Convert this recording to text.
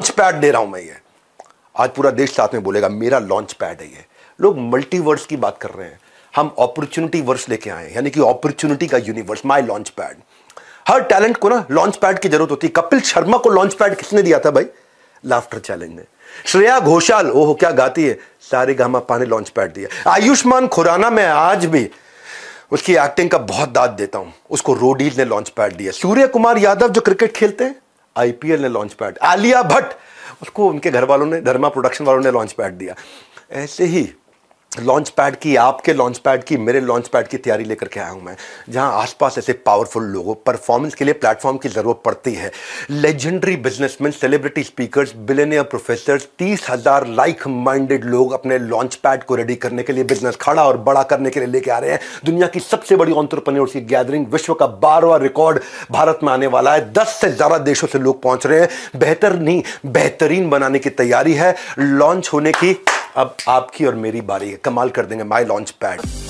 launch pad दे रहा हूं मैं ये आज पूरा देश साथ में बोलेगा मेरा लॉन्च पैड है ये लोग मल्टीवर्स की बात कर रहे हैं हम अपॉर्चुनिटी वर्स लेके आए यानी कि अपॉर्चुनिटी का यूनिवर्स माय लॉन्च पैड हर टैलेंट को ना लॉन्च पैड की जरूरत होती है कपिल शर्मा को लॉन्च पैड किसने दिया था भाई लाफ्टर चैलेंज ने श्रेया घोषाल ओहो क्या गाती है सारे गामा पाने लॉन्च पैड दिया आयुष्मान खुराना में आज भी उसकी एक्टिंग का बहुत दाद देता हूं उसको रोडीज ने लॉन्च पैड दिया सूर्य कुमार यादव जो क्रिकेट खेलते हैं आईपीएल ने लॉन्च पैड आलिया भट्ट उसको उनके घर वालों ने धर्मा प्रोडक्शन वालों ने लॉन्च पैड दिया ऐसे ही लॉन्च पैड की आपके लॉन्च पैड की मेरे लॉन्च पैड की तैयारी लेकर के आया हूं मैं जहां आसपास ऐसे पावरफुल लोगों परफॉर्मेंस के लिए प्लेटफॉर्म की ज़रूरत पड़ती है legendary businessman celebrity speakers billionaire professor तीस हज़ार लाइक माइंडेड लोग अपने लॉन्च पैड को रेडी करने के लिए बिजनेस खड़ा और बड़ा करने के लिए लेके आ रहे हैं दुनिया की सबसे बड़ी ऑन्टरप्रन्योर्स की गैदरिंग विश्व का बारवा रिकॉर्ड भारत में आने वाला है दस से ज़्यादा देशों से लोग पहुँच रहे हैं बेहतर नहीं बेहतरीन बनाने की तैयारी है लॉन्च होने की अब आपकी और मेरी बारी है कमाल कर देंगे माई लॉन्च पैड